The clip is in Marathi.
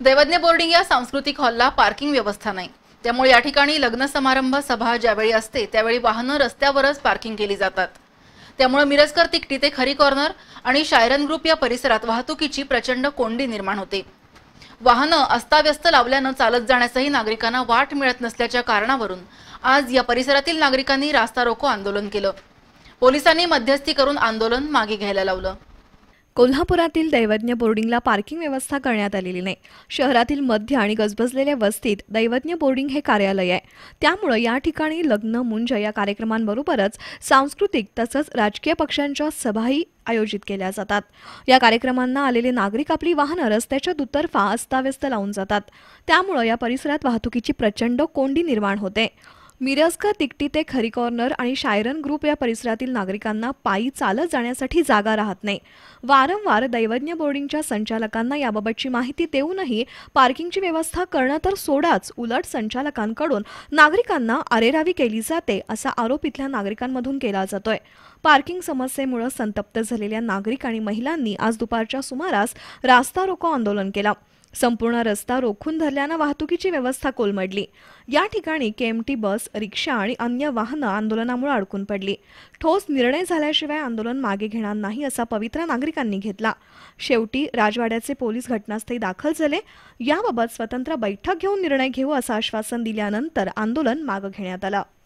दैवज्ञ बोर्डिंग या सांस्कृतिक हॉलला पार्किंग व्यवस्था नाही त्यामुळे या ठिकाणी लग्न समारंभ सभा ज्यावेळी असते त्यावेळी वाहनं रस्त्यावरच पार्किंग केली जातात त्यामुळे मिरजकर तिकटी ते खरी कॉर्नर आणि शायरन ग्रुप या परिसरात वाहतुकीची प्रचंड कोंडी निर्माण होते वाहनं अस्ताव्यस्त लावल्यानं चालत जाण्यासही नागरिकांना वाट मिळत नसल्याच्या कारणावरून आज या परिसरातील नागरिकांनी रास्ता रोको आंदोलन केलं पोलिसांनी मध्यस्थी करून आंदोलन मागे घ्यायला लावलं कोल्हापुरातील दैवज्ञ बोर्डिंगला पार्किंग व्यवस्था करण्यात आलेली नाही शहरातील मध्य आणि गजबजलेल्या वस्तीत दैवज्ञ बोर्डिंग हे कार्यालय आहे त्यामुळं या ठिकाणी लग्न मुंज या कार्यक्रमांबरोबरच सांस्कृतिक तसंच राजकीय पक्षांच्या सभाही आयोजित केल्या जातात या कार्यक्रमांना आलेले नागरिक आपली वाहनं रस्त्याच्या दुतर्फा अस्ताव्यस्त लावून जातात त्यामुळं या परिसरात वाहतुकीची प्रचंड कोंडी निर्माण होते मिरजकर तिकटी ते खरी कॉर्नर आणि शायरन ग्रुप या परिसरातील नागरिकांना पायी चालत जाण्यासाठी जागा राहत नाही वारंवार दैवज्ञ बोर्डिंगच्या संचालकांना याबाबतची माहिती देऊनही पार्किंगची व्यवस्था करणं तर सोडाच उलट संचालकांकडून नागरिकांना अरेरावी केली जाते असा आरोप इथल्या नागरिकांमधून केला जातोय पार्किंग समस्येमुळे संतप्त झालेल्या नागरिक आणि महिलांनी आज दुपारच्या सुमारास रास्ता रोको आंदोलन केलं संपूर्ण रस्ता रोखून धरल्यानं वाहतुकीची व्यवस्था कोलमडली या ठिकाणी केएमटी बस रिक्षा आणि अन्य वाहनं आंदोलनामुळे अडकून पडली ठोस निर्णय झाल्याशिवाय आंदोलन मागे घेणार नाही असा पवित्रा नागरिकांनी घेतला शेवटी राजवाड्याचे पोलीस घटनास्थळी दाखल झाले याबाबत स्वतंत्र बैठक घेऊन निर्णय घेऊ असं आश्वासन दिल्यानंतर आंदोलन मागे घेण्यात आलं